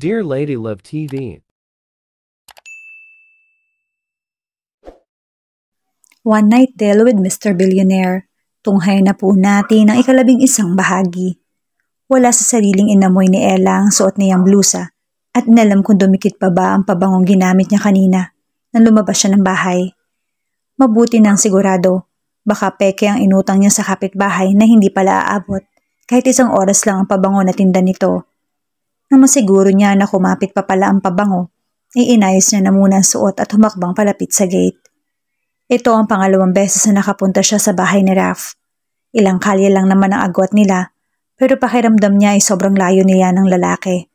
Dear Lady Love TV. One Night Deal with Mr. Billionaire. Tunghay na po natin ang ikalabing isang bahagi. Wala sa sariling inamoy ni Ella ang suot niyang blusa at nalam kung dumikit pa ba ang pabangong ginamit niya kanina nang lumabas siya ng bahay. Mabuti nang sigurado, baka peke ang inutang niya sa kapitbahay na hindi pala aabot kahit isang oras lang ang pabango na tinda nito na masiguro niya na kumapit pa pala ang pabango, ay inayos niya na muna ang suot at humakbang palapit sa gate. Ito ang pangalawang beses na nakapunta siya sa bahay ni Raf. Ilang kalye lang naman ang agwat nila, pero pakiramdam niya ay sobrang layo niya ng lalaki.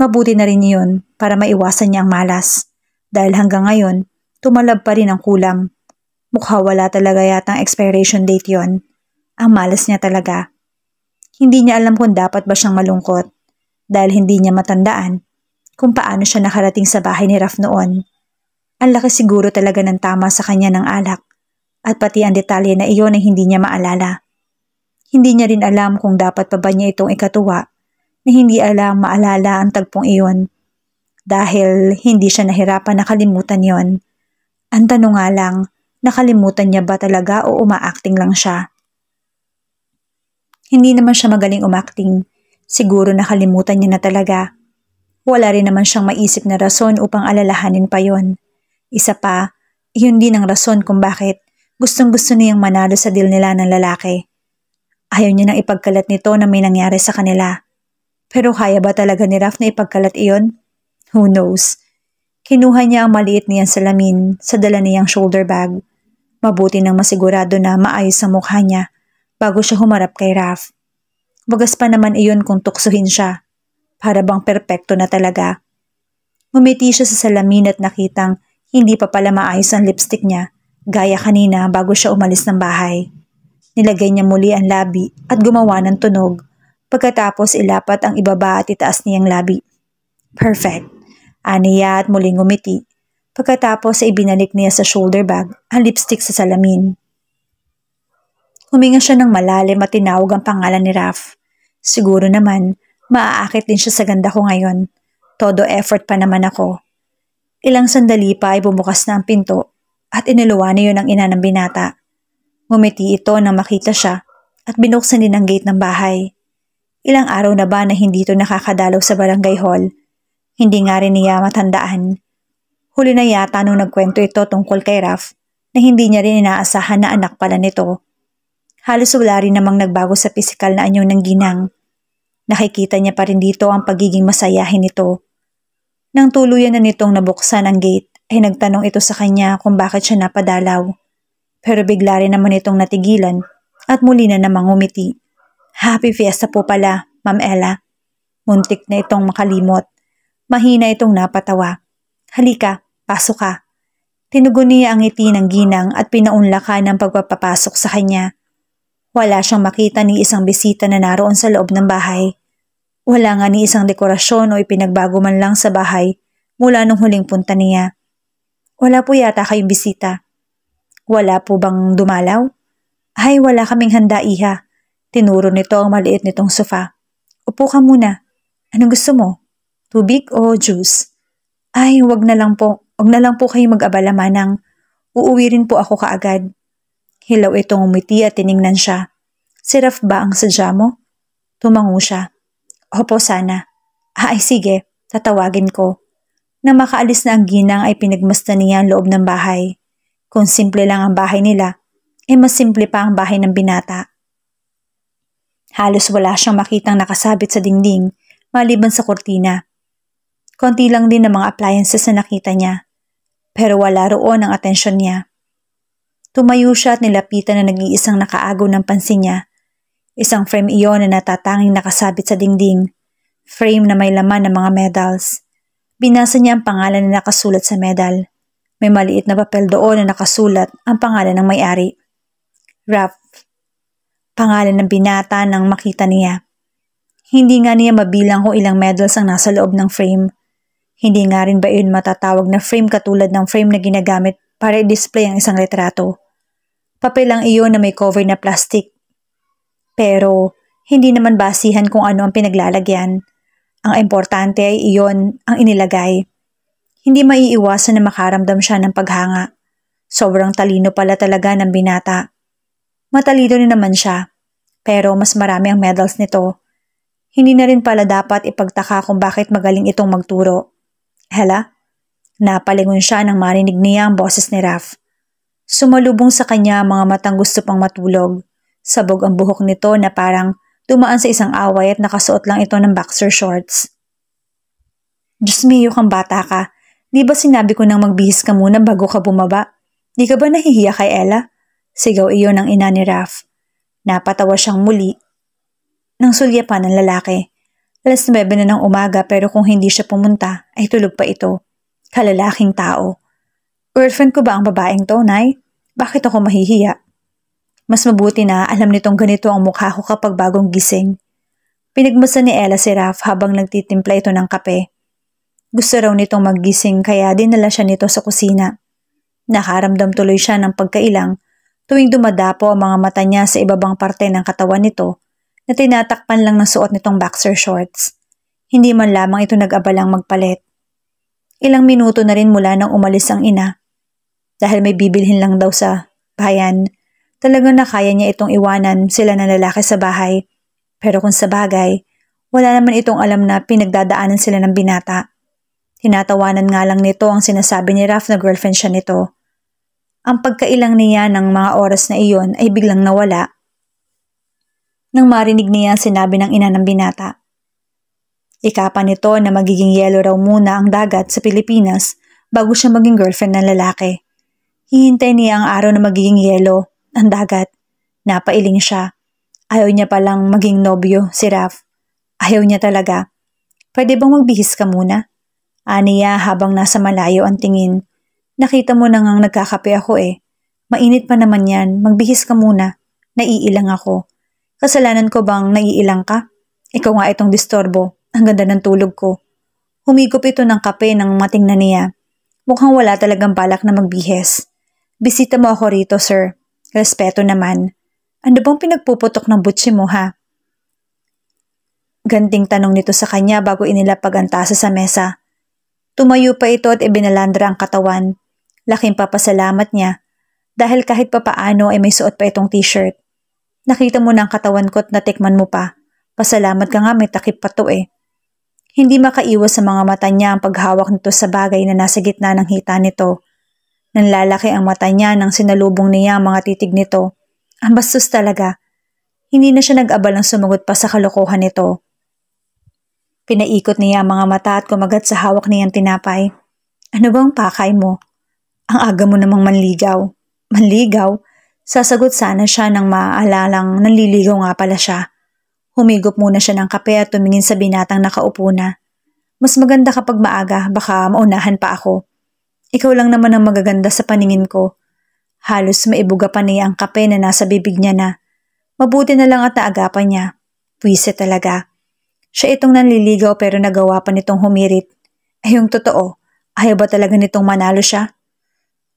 Mabuti na rin yun para maiwasan niya ang malas, dahil hanggang ngayon, tumalab pa rin ang kulam. Mukha wala talaga yatang expiration date yon. Ang malas niya talaga. Hindi niya alam kung dapat ba siyang malungkot dahil hindi niya matandaan kung paano siya nakarating sa bahay ni Raf noon. Ang laki siguro talaga ng tama sa kanya ng alak at pati ang detalye na iyon ay hindi niya maalala. Hindi niya rin alam kung dapat pa ba niya itong ikatuwa na hindi alam maalala ang tagpong iyon dahil hindi siya nahirapan nakalimutan yon. Ang tanong nga lang, nakalimutan niya ba talaga o umaacting lang siya? Hindi naman siya magaling umaacting Siguro nakalimutan niya na talaga. Wala rin naman siyang maisip na rason upang alalahanin pa yon. Isa pa, yun din ang rason kung bakit gustong gusto niyang manalo sa deal nila ng lalaki. Ayaw niya nang ipagkalat nito na may nangyari sa kanila. Pero kaya ba talaga ni Raf na ipagkalat iyon? Who knows? Kinuha niya ang maliit niyang salamin sa dala niyang shoulder bag. Mabuti nang masigurado na maayos ang mukha niya bago siya humarap kay Raf. Wagas pa naman iyon kung tuksuhin siya. Para bang perpekto na talaga. Ngumiti siya sa salamin at nakitang hindi pa pala maayos ang lipstick niya, gaya kanina bago siya umalis ng bahay. Nilagay niya muli ang labi at gumawa ng tunog. Pagkatapos ilapat ang ibaba at itaas niyang labi. Perfect. Aniya at muling ngumiti. Pagkatapos ay binalik niya sa shoulder bag ang lipstick sa salamin. Huminga siya ng malalim at tinawag ang pangalan ni Raf. Siguro naman, maaakit din siya sa ganda ko ngayon. Todo effort pa naman ako. Ilang sandali pa ay bumukas na ang pinto at iniluwa na yun ang ina ng binata. Ngumiti ito nang makita siya at binuksan din ang gate ng bahay. Ilang araw na ba na hindi ito nakakadalaw sa barangay hall? Hindi nga rin niya matandaan. Huli na yata nung nagkwento ito tungkol kay Raf na hindi niya rin inaasahan na anak pala nito Halos wala rin namang nagbago sa pisikal na anyo ng ginang. Nakikita niya pa rin dito ang pagiging masayahin nito. Nang tuluyan na nitong nabuksan ang gate, ay nagtanong ito sa kanya kung bakit siya napadalaw. Pero bigla rin naman itong natigilan at muli na namang umiti. Happy fiesta po pala, Ma'am Ella. Muntik na itong makalimot. Mahina itong napatawa. Halika, pasok ka. Tinugon niya ang ngiti ng ginang at pinaunlakan ng pagpapapasok sa kanya. Wala siyang makita ni isang bisita na naroon sa loob ng bahay. Wala nga ni isang dekorasyon o ipinagbago man lang sa bahay mula nung huling punta niya. Wala po yata kayong bisita. Wala po bang dumalaw? Ay, wala kaming handa, iha. Tinuro nito ang maliit nitong sofa. Upo ka muna. Anong gusto mo? Tubig o juice? Ay, wag na lang po. Wag na lang po kayo mag-abala manang. Uuwi rin po ako kaagad. Hilaw itong umiti at tiningnan siya. Si ba ang sadya mo? Tumango siya. Opo sana. Ah, ay sige, tatawagin ko. Nang makaalis na ang ginang ay pinagmasdan niya ang loob ng bahay. Kung simple lang ang bahay nila, ay eh mas simple pa ang bahay ng binata. Halos wala siyang makitang nakasabit sa dingding maliban sa kurtina. Konti lang din ang mga appliances na nakita niya pero wala roon ang atensyon niya. Tumayo siya at nilapitan na nag-iisang nakaagaw ng pansin niya. Isang frame iyon na natatanging nakasabit sa dingding. Frame na may laman ng mga medals. Binasa niya ang pangalan na nakasulat sa medal. May maliit na papel doon na nakasulat ang pangalan ng may-ari. Raph. Pangalan ng binata nang makita niya. Hindi nga niya mabilang kung ilang medals ang nasa loob ng frame. Hindi nga rin ba iyon matatawag na frame katulad ng frame na ginagamit para i-display ang isang retrato. Papel lang iyon na may cover na plastic. Pero hindi naman basihan kung ano ang pinaglalagyan. Ang importante ay iyon ang inilagay. Hindi maiiwasan na makaramdam siya ng paghanga. Sobrang talino pala talaga ng binata. Matalino na naman siya, pero mas marami ang medals nito. Hindi na rin pala dapat ipagtaka kung bakit magaling itong magturo. Hala? Napalingon siya nang marinig niya ang boses ni Raph. Sumalubong sa kanya mga matang gusto pang matulog. Sabog ang buhok nito na parang dumaan sa isang away at nakasuot lang ito ng boxer shorts. Diyos mio kang bata ka. Di ba sinabi ko nang magbihis ka muna bago ka bumaba? Di ka ba nahihiya kay Ella? Sigaw iyon ng ina ni Raf. Napatawa siyang muli. Nang sulya pa ng lalaki. Alas 9 na ng umaga pero kung hindi siya pumunta ay tulog pa ito. Kalalaking tao. Orphan ko ba ang babaeng to, Nay? Bakit ako mahihiya? Mas mabuti na alam nitong ganito ang mukha ko kapag bagong gising. Pinagmasa ni Ella si Raf habang nagtitimpla ito ng kape. Gusto raw nitong magising kaya dinala siya nito sa kusina. Nakaramdam tuloy siya ng pagkailang tuwing dumadapo ang mga mata niya sa ibabang parte ng katawan nito na tinatakpan lang ng suot nitong boxer shorts. Hindi man lamang ito nag-abalang magpalit. Ilang minuto na rin mula nang umalis ang ina dahil may bibilhin lang daw sa bayan. Talagang nakaya niya itong iwanan sila na lalaki sa bahay. Pero kung sa bagay, wala naman itong alam na pinagdadaanan sila ng binata. Tinatawanan nga lang nito ang sinasabi ni Raf na girlfriend siya nito. Ang pagkailang niya ng mga oras na iyon ay biglang nawala. Nang marinig niya sinabi ng ina ng binata. Ikapa nito na magiging yellow raw muna ang dagat sa Pilipinas bago siya maging girlfriend ng lalaki. Hihintay niya ang araw na magiging yelo, ang dagat. Napailing siya. Ayaw niya palang maging nobyo si Raf. Ayaw niya talaga. Pwede bang magbihis ka muna? Aniya habang nasa malayo ang tingin. Nakita mo na ngang nagkakape ako eh. Mainit pa naman yan, magbihis ka muna. Naiilang ako. Kasalanan ko bang naiilang ka? Ikaw nga itong distorbo. Ang ganda ng tulog ko. Humigop ito ng kape nang matingnan niya. Mukhang wala talagang balak na magbihes. Bisita mo ako rito, sir. Respeto naman. Ano bang pinagpuputok ng butsi mo, ha? Ganting tanong nito sa kanya bago inilapag ang tasa sa mesa. Tumayo pa ito at ibinalandra ang katawan. Laking papasalamat niya dahil kahit papaano ay may suot pa itong t-shirt. Nakita mo na ang katawan ko at natikman mo pa. Pasalamat ka nga may takip pa to eh. Hindi makaiwas sa mga mata niya ang paghawak nito sa bagay na nasa gitna ng hita nito Nanlalaki ang mata niya nang sinalubong niya ang mga titig nito. Ang bastos talaga. Hindi na siya nag-abalang sumugot pa sa kalokohan nito. Pinaikot niya ang mga mata at kumagat sa hawak niyang tinapay. Ano bang pakay mo? Ang aga mo namang manligaw. Manligaw? Sasagot sana siya nang maaalalang nanliligaw nga pala siya. Humigop muna siya ng kape at tumingin sa binatang nakaupo na. Mas maganda kapag maaga, baka maunahan pa ako. Ikaw lang naman ang magaganda sa paningin ko. Halos maibuga pa niya ang kape na nasa bibig niya na. Mabuti na lang at naagapan niya. Pwise talaga. Siya itong nanliligaw pero nagawa pa nitong humirit. Ay yung totoo, ayaw ba talaga nitong manalo siya?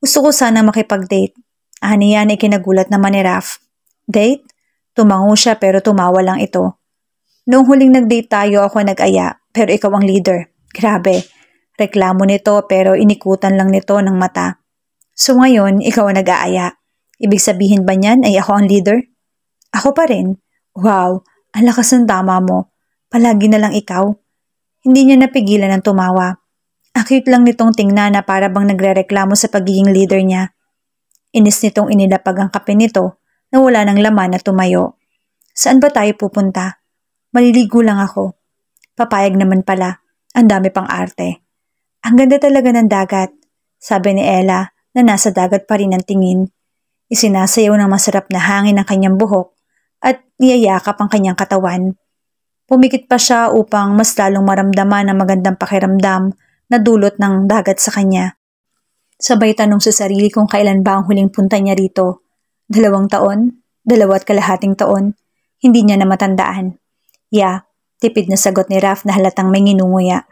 Gusto ko sana makipag-date. Ani yan ay kinagulat naman ni Raf. Date? Tumango siya pero tumawa lang ito. Noong huling nag-date tayo ako nag-aya pero ikaw ang leader. Grabe. Reklamo nito pero inikutan lang nito ng mata. So ngayon, ikaw ang nag-aaya. Ibig sabihin ba niyan ay ako ang leader? Ako pa rin. Wow, ang lakas ng tama mo. Palagi na lang ikaw. Hindi niya napigilan ang tumawa. Acute lang nitong tingnan na para bang nagrereklamo sa pagiging leader niya. Inis nitong inilapag ang kape nito na wala ng laman na tumayo. Saan ba tayo pupunta? Maliligo lang ako. Papayag naman pala. Ang dami pang arte. Ang ganda talaga ng dagat, sabi ni Ella na nasa dagat pa rin ang tingin. Isinasayaw ng masarap na hangin ang kanyang buhok at niyayakap ang kanyang katawan. Pumikit pa siya upang mas lalong maramdaman ang magandang pakiramdam na dulot ng dagat sa kanya. Sabay tanong sa sarili kung kailan ba ang huling punta niya rito. Dalawang taon? Dalawa't kalahating taon? Hindi niya na matandaan. Yeah, tipid na sagot ni Raf na halatang may nginunguya.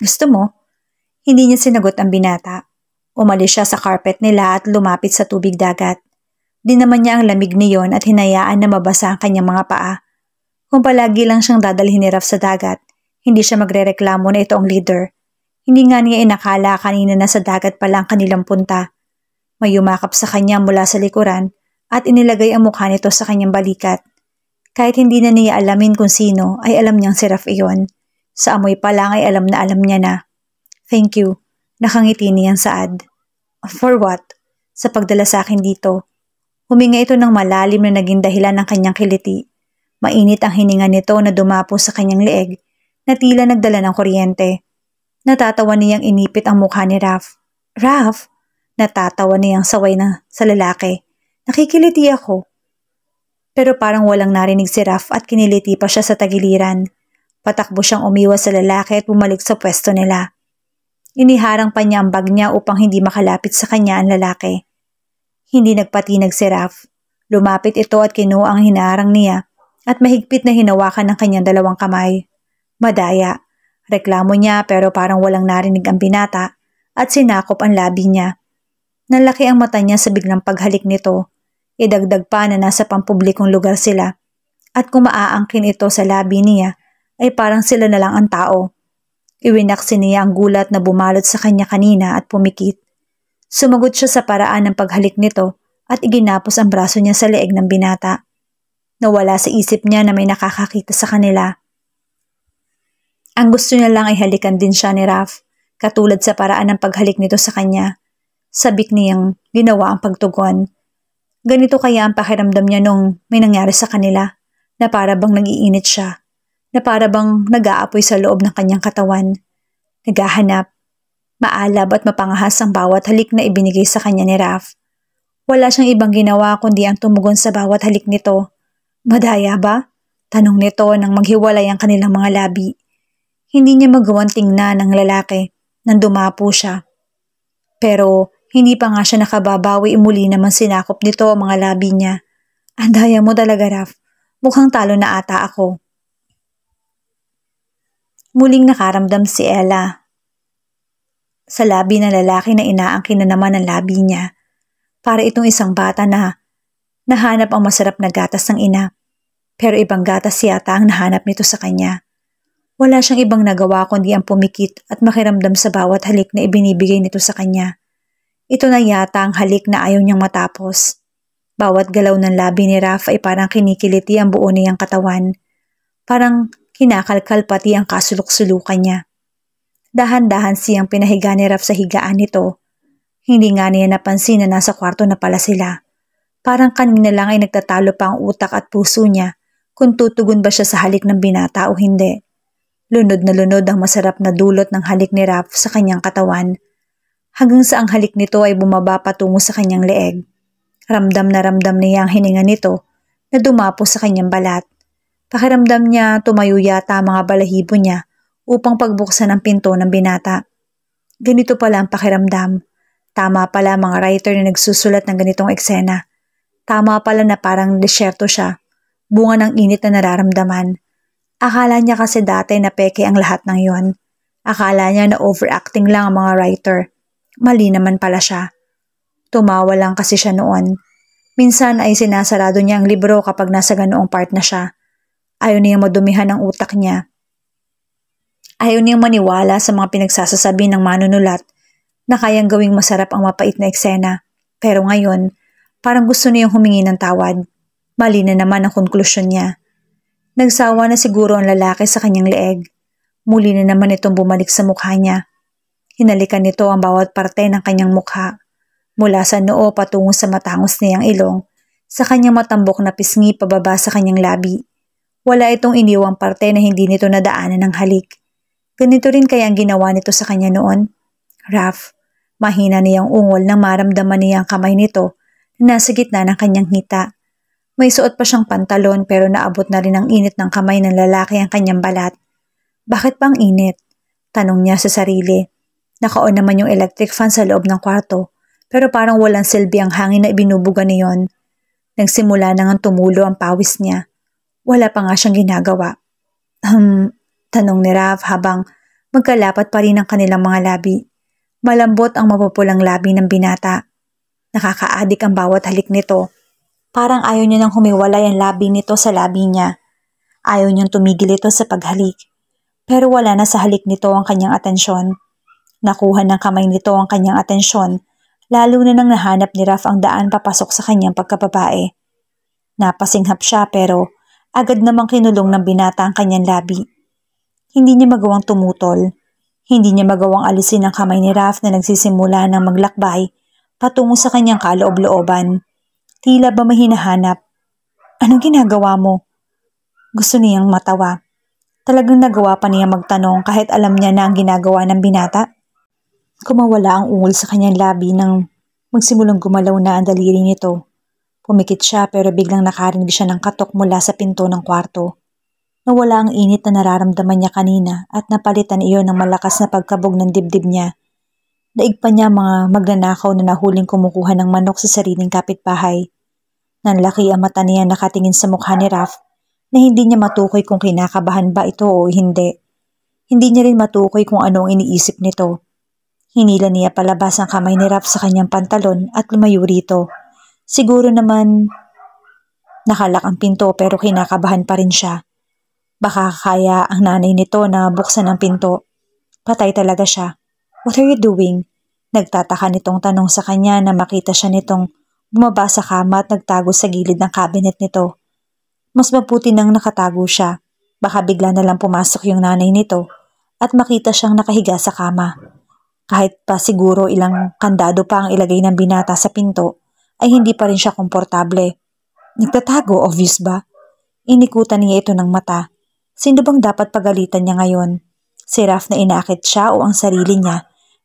Gusto mo? Hindi niya sinagot ang binata. Umalis siya sa carpet nila at lumapit sa tubig dagat. Di naman niya ang lamig niyon at hinayaan na mabasa ang kanyang mga paa. Kung palagi lang siyang dadalhin ni Raph sa dagat, hindi siya magrereklamo na ito ang leader. Hindi nga niya inakala kanina na sa dagat pa lang kanilang punta. May yumakap sa kanya mula sa likuran at inilagay ang mukha nito sa kanyang balikat. Kahit hindi na niya alamin kung sino, ay alam niyang si Raph iyon. Sa amoy pa lang ay alam na alam niya na. Thank you. Nakangiti niyan saad. For what? Sa pagdala sa akin dito. Huminga ito ng malalim na naging dahilan ng kanyang kiliti. Mainit ang hininga nito na dumapo sa kanyang leeg na tila nagdala ng kuryente. Natatawa niyang inipit ang mukha ni Raf. Raf? Natatawa niyang saway na sa lalaki. Nakikiliti ako. Pero parang walang narinig si Raf at kiniliti pa siya sa tagiliran. Patakbo siyang umiwas sa lalaki at bumalik sa pwesto nila. Iniharang pa niya ang bag niya upang hindi makalapit sa kanya ang lalaki. Hindi nagpatinag si Raf. Lumapit ito at kinuha ang hinarang niya at mahigpit na hinawakan ng kanyang dalawang kamay. Madaya. Reklamo niya pero parang walang narinig ang binata at sinakop ang labi niya. Nalaki ang mata niya sa biglang paghalik nito. Idagdag pa na nasa pampublikong lugar sila at kung maaangkin ito sa labi niya ay parang sila na lang ang tao. Iwinaksin niya ang gulat na bumalot sa kanya kanina at pumikit. Sumagot siya sa paraan ng paghalik nito at iginapos ang braso niya sa leeg ng binata. Nawala sa isip niya na may nakakakita sa kanila. Ang gusto niya lang ay halikan din siya ni Raf, katulad sa paraan ng paghalik nito sa kanya. Sabik niyang ginawa ang pagtugon. Ganito kaya ang pakiramdam niya nung may nangyari sa kanila, na para bang nag-iinit siya na parabang nag-aapoy sa loob ng kanyang katawan. Naghahanap, maalab at mapangahas ang bawat halik na ibinigay sa kanya ni Raf. Wala siyang ibang ginawa kundi ang tumugon sa bawat halik nito. Madaya ba? Tanong nito nang maghiwalay ang kanilang mga labi. Hindi niya magawang tingnan ang lalaki nang dumapo siya. Pero hindi pa nga siya nakababawi muli naman sinakop nito ang mga labi niya. Andaya mo talaga, Raf. Mukhang talo na ata ako. Muling nakaramdam si Ella. Sa labi ng lalaki na inaangkin na naman ang labi niya. Para itong isang bata na nahanap ang masarap na gatas ng ina. Pero ibang gatas yata ang nahanap nito sa kanya. Wala siyang ibang nagawa kundi ang pumikit at makiramdam sa bawat halik na ibinibigay nito sa kanya. Ito na yata ang halik na ayaw niyang matapos. Bawat galaw ng labi ni Rafa ay parang kinikiliti ang buo niyang katawan. Parang Kinakalkal pati ang kasulok-sulukan niya. Dahan-dahan siyang pinahiga ni Raf sa higaan nito. Hindi nga niya napansin na nasa kwarto na pala sila. Parang kanina lang ay nagtatalo pa ang utak at puso niya kung tutugon ba siya sa halik ng binata o hindi. Lunod na lunod ang masarap na dulot ng halik ni Raf sa kanyang katawan hanggang sa ang halik nito ay bumaba patungo sa kanyang leeg. Ramdam na ramdam niya ang hininga nito na dumapo sa kanyang balat. Pakiramdam niya tumayo yata mga balahibo niya upang pagbuksan ang pinto ng binata. Ganito pala ang pakiramdam. Tama pala mga writer na nagsusulat ng ganitong eksena. Tama pala na parang desyerto siya, bunga ng init na nararamdaman. Akala niya kasi dati na peke ang lahat ng yon. Akala niya na overacting lang ang mga writer. Mali naman pala siya. Tumawa lang kasi siya noon. Minsan ay sinasarado niya ang libro kapag nasa ganoong part na siya. Ayaw niyang madumihan ang utak niya. Ayaw niyang maniwala sa mga pinagsasasabi ng manunulat na kayang gawing masarap ang mapait na eksena. Pero ngayon, parang gusto niyang humingi ng tawad. Mali na naman ang konklusyon niya. Nagsawa na siguro ang lalaki sa kanyang leeg. Muli na naman itong bumalik sa mukha niya. Hinalikan nito ang bawat parte ng kanyang mukha. Mula sa noo patungo sa matangos niyang ilong, sa kanyang matambok na pisngi pababa sa kanyang labi. Wala itong iniwang parte na hindi nito nadaanan ng halik. Ganito rin kaya ang ginawa nito sa kanya noon? Raf, mahina niyang ungol nang maramdaman niya ang kamay nito na nasa gitna ng kanyang hita. May suot pa siyang pantalon pero naabot na rin ang init ng kamay ng lalaki ang kanyang balat. Bakit pang init? Tanong niya sa sarili. Nakaon naman yung electric fan sa loob ng kwarto pero parang walang silbi ang hangin na ibinubuga niyon. Nagsimula nang tumulo ang pawis niya wala pa nga siyang ginagawa. Um, tanong ni Rav habang magkalapat pa rin ang kanilang mga labi. Malambot ang mapupulang labi ng binata. Nakakaadik ang bawat halik nito. Parang ayaw niya nang humiwalay ang labi nito sa labi niya. Ayaw niyang tumigil ito sa paghalik. Pero wala na sa halik nito ang kanyang atensyon. Nakuha ng kamay nito ang kanyang atensyon, lalo na nang nahanap ni Raf ang daan papasok sa kanyang pagkababae. Napasinghap siya pero Agad namang kinulong ng binata ang kanyang labi. Hindi niya magawang tumutol. Hindi niya magawang alisin ang kamay ni Raf na nagsisimula ng maglakbay patungo sa kanyang kaloob-looban. Tila ba mahinahanap? Anong ginagawa mo? Gusto niyang matawa. Talagang nagawa pa niya magtanong kahit alam niya na ang ginagawa ng binata. Kumawala ang ungol sa kanyang labi nang magsimulang gumalaw na ang daliri nito. Kumikit siya pero biglang nakarinig siya ng katok mula sa pinto ng kwarto. Nawala ang init na nararamdaman niya kanina at napalitan iyon ng malakas na pagkabog ng dibdib niya. Daig pa niya mga magnanakaw na nahuling kumukuha ng manok sa sariling kapitbahay. Nanlaki ang mata niya nakatingin sa mukha ni Raf na hindi niya matukoy kung kinakabahan ba ito o hindi. Hindi niya rin matukoy kung ano ang iniisip nito. Hinila niya palabas ang kamay ni Raf sa kanyang pantalon at lumayo rito. Siguro naman nakalak ang pinto pero kinakabahan pa rin siya. Baka kaya ang nanay nito na buksan ang pinto. Patay talaga siya. What are you doing? Nagtataka nitong tanong sa kanya na makita siya nitong bumaba sa kama at nagtago sa gilid ng cabinet nito. Mas maputi nang nakatago siya. Baka bigla na lang pumasok yung nanay nito at makita siyang nakahiga sa kama. Kahit pa siguro ilang kandado pa ang ilagay ng binata sa pinto, ay hindi pa rin siya komportable. Nagtatago, obvious ba? Inikutan niya ito ng mata. Sino bang dapat pagalitan niya ngayon? Si Raf na inaakit siya o ang sarili niya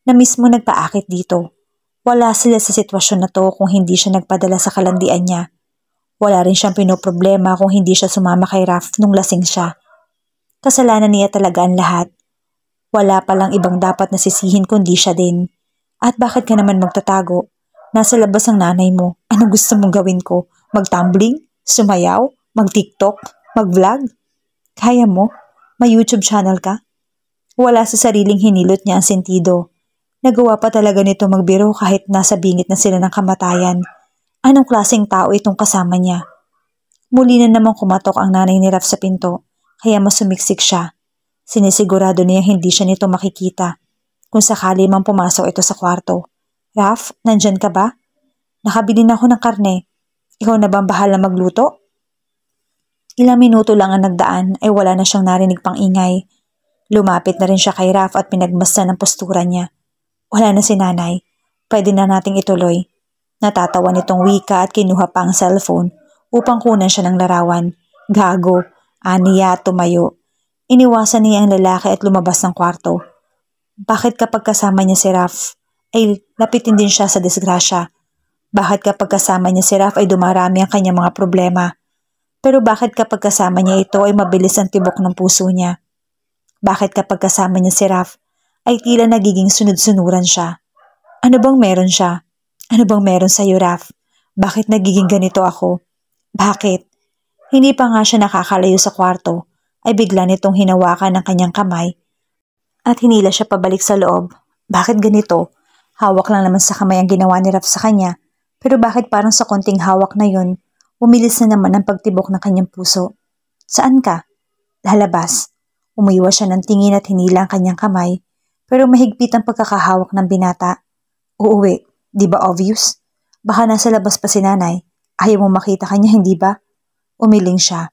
na mismo nagpaakit dito. Wala sila sa sitwasyon na to kung hindi siya nagpadala sa kalandian niya. Wala rin siyang pinoproblema kung hindi siya sumama kay Raf nung lasing siya. Kasalanan niya talaga ang lahat. Wala palang ibang dapat nasisihin kundi siya din. At bakit ka naman magtatago? Nasa labas ang nanay mo. Ano gusto mong gawin ko? Mag-tumbling? Sumayaw? Mag-tiktok? Mag-vlog? Kaya mo? May YouTube channel ka? Wala sa sariling hinilot niya ang sentido. Nagawa pa talaga nito magbiro kahit nasa bingit na sila ng kamatayan. Anong klaseng tao itong kasama niya? Muli na namang kumatok ang nanay ni Raf sa pinto, kaya masumiksik siya. Sinisigurado niya hindi siya nito makikita, kung sakali mang pumasok ito sa kwarto. Raf, nandyan ka ba? Nakabili na ako ng karne. Ikaw na bang bahala magluto? Ilang minuto lang ang nagdaan ay wala na siyang narinig pang ingay. Lumapit na rin siya kay Raf at pinagmasdan ang postura niya. Wala na si nanay. Pwede na nating ituloy. Natatawa nitong wika at kinuha pa ang cellphone upang kunan siya ng larawan. Gago, aniya, tumayo. Iniwasan niya ang lalaki at lumabas ng kwarto. Bakit kapag kasama niya si Raf, ay napitin din siya sa disgrasya. Bakit kapag kasama niya si Raf ay dumarami ang kanyang mga problema? Pero bakit kapag kasama niya ito ay mabilis ang tibok ng puso niya? Bakit kapag kasama niya si Raf ay tila nagiging sunod-sunuran siya? Ano bang meron siya? Ano bang meron sa'yo, Raf? Bakit nagiging ganito ako? Bakit? Hindi pa nga siya nakakalayo sa kwarto ay bigla nitong hinawakan ng kanyang kamay at hinila siya pabalik sa loob. Bakit ganito? Hawak lang naman sa kamay ang ginawa ni Raf sa kanya, pero bakit parang sa konting hawak na yon, umilis na naman ang pagtibok ng kanyang puso. Saan ka? Lalabas. Umiwas siya ng tingin at hinila ang kanyang kamay, pero mahigpit ang pagkakahawak ng binata. Uuwi, di ba obvious? Baka nasa labas pa si nanay. Ayaw mo makita kanya, hindi ba? Umiling siya.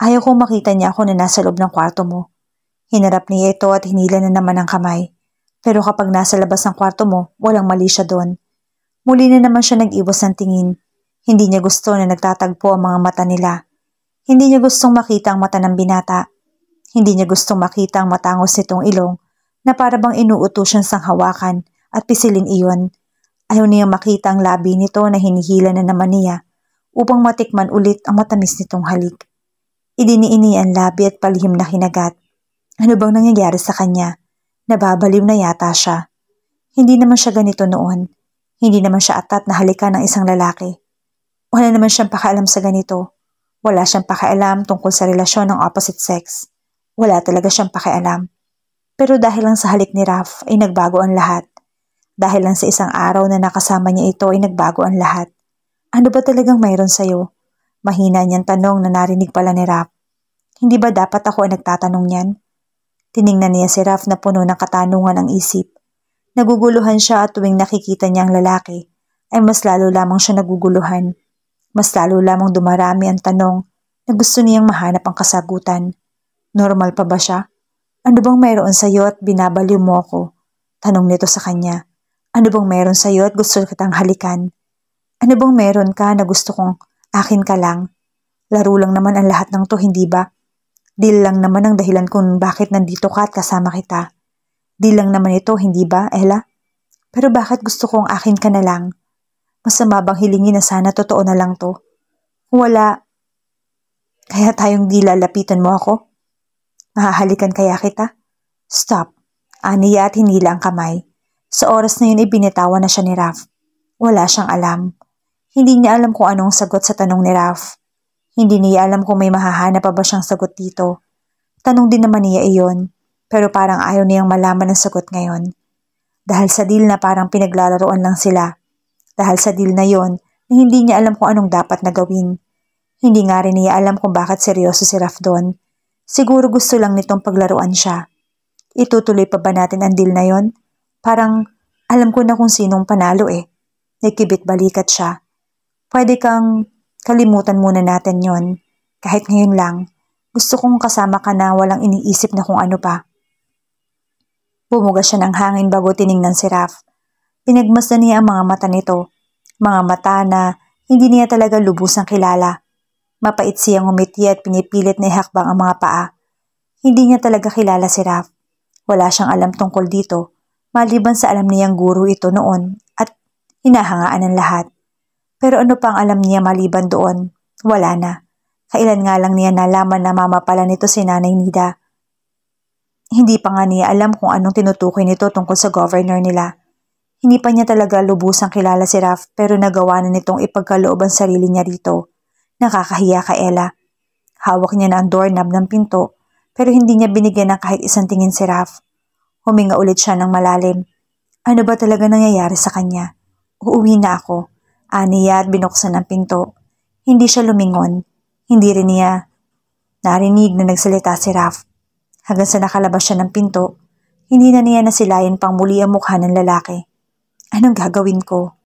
Ayaw kong makita niya ako na nasa loob ng kwarto mo. Hinarap niya ito at hinila na naman ang kamay. Pero kapag nasa labas ng kwarto mo, walang mali siya doon. Muli na naman siya nag-iwas ng tingin. Hindi niya gusto na nagtatagpo ang mga mata nila. Hindi niya gustong makita ang mata ng binata. Hindi niya gustong makita ang matangos nitong ilong na para bang inuuto siyang sanghawakan at pisilin iyon. Ayaw niya makita ang labi nito na hinihila na naman niya upang matikman ulit ang matamis nitong halik. Idiniini ang labi at palihim na hinagat. Ano bang nangyayari sa kanya? Nababaliw na yata siya. Hindi naman siya ganito noon. Hindi naman siya atat na halika ng isang lalaki. Wala naman siyang pakaalam sa ganito. Wala siyang pakaalam tungkol sa relasyon ng opposite sex. Wala talaga siyang pakialam. Pero dahil lang sa halik ni Raf ay nagbago ang lahat. Dahil lang sa isang araw na nakasama niya ito ay nagbago ang lahat. Ano ba talagang mayroon sa'yo? Mahina niyang tanong na narinig pala ni Raf. Hindi ba dapat ako ang nagtatanong niyan? Tiningnan niya si Raf na puno ng katanungan ang isip. Naguguluhan siya at tuwing nakikita niya ang lalaki, ay mas lalo lamang siya naguguluhan. Mas lalo lamang dumarami ang tanong na gusto niyang mahanap ang kasagutan. Normal pa ba siya? Ano bang mayroon sa iyo at binabaliw mo ako? Tanong nito sa kanya. Ano bang mayroon sa iyo at gusto kitang halikan? Ano bang mayroon ka na gusto kong akin ka lang? Laro lang naman ang lahat ng to, hindi ba? Deal lang naman ang dahilan kung bakit nandito ka at kasama kita. Deal lang naman ito, hindi ba, Ella? Pero bakit gusto kong akin ka na lang? Masama bang hilingin na sana totoo na lang to? Wala. Kaya tayong di lalapitan mo ako? Mahahalikan kaya kita? Stop. Aniya at hinila ang kamay. Sa oras na yun ay binitawan na siya ni Raf. Wala siyang alam. Hindi niya alam kung anong sagot sa tanong ni Raf. Hindi niya alam kung may mahahanap pa ba siyang sagot dito. Tanong din naman niya iyon, pero parang ayaw niyang malaman ang sagot ngayon. Dahil sa deal na parang pinaglalaroan lang sila. Dahil sa deal na yon, na hindi niya alam kung anong dapat na gawin. Hindi nga rin niya alam kung bakit seryoso si Raf doon. Siguro gusto lang nitong paglaruan siya. Itutuloy pa ba natin ang deal na yon? Parang alam ko na kung sinong panalo eh. Nakibit balikat siya. Pwede kang Kalimutan muna natin yon. Kahit ngayon lang, gusto kong kasama ka na walang iniisip na kung ano pa. Bumuga siya ng hangin bago tiningnan si Raf. Pinagmasdan niya ang mga mata nito. Mga mata na hindi niya talaga lubos lubusang kilala. Mapait siyang umiti at pinipilit na ihakbang ang mga paa. Hindi niya talaga kilala si Raf. Wala siyang alam tungkol dito, maliban sa alam niyang guro ito noon at hinahangaan ng lahat. Pero ano pang alam niya maliban doon? Wala na. Kailan nga lang niya nalaman na mama pala nito si Nanay Nida. Hindi pa nga niya alam kung anong tinutukoy nito tungkol sa governor nila. Hindi pa niya talaga lubusang kilala si Raf pero nagawa na nitong ipagkaloob ang sarili niya rito. Nakakahiya ka Ella. Hawak niya na ang doorknob ng pinto pero hindi niya binigyan ng kahit isang tingin si Raf. Huminga ulit siya ng malalim. Ano ba talaga nangyayari sa kanya? Uuwi na ako. Aniya binuksan ang pinto. Hindi siya lumingon. Hindi rin niya narinig na nagsalita si Raf. Hanggang sa nakalabas siya ng pinto, hindi na niya nasilayan pang muli ang mukha ng lalaki. Anong gagawin ko?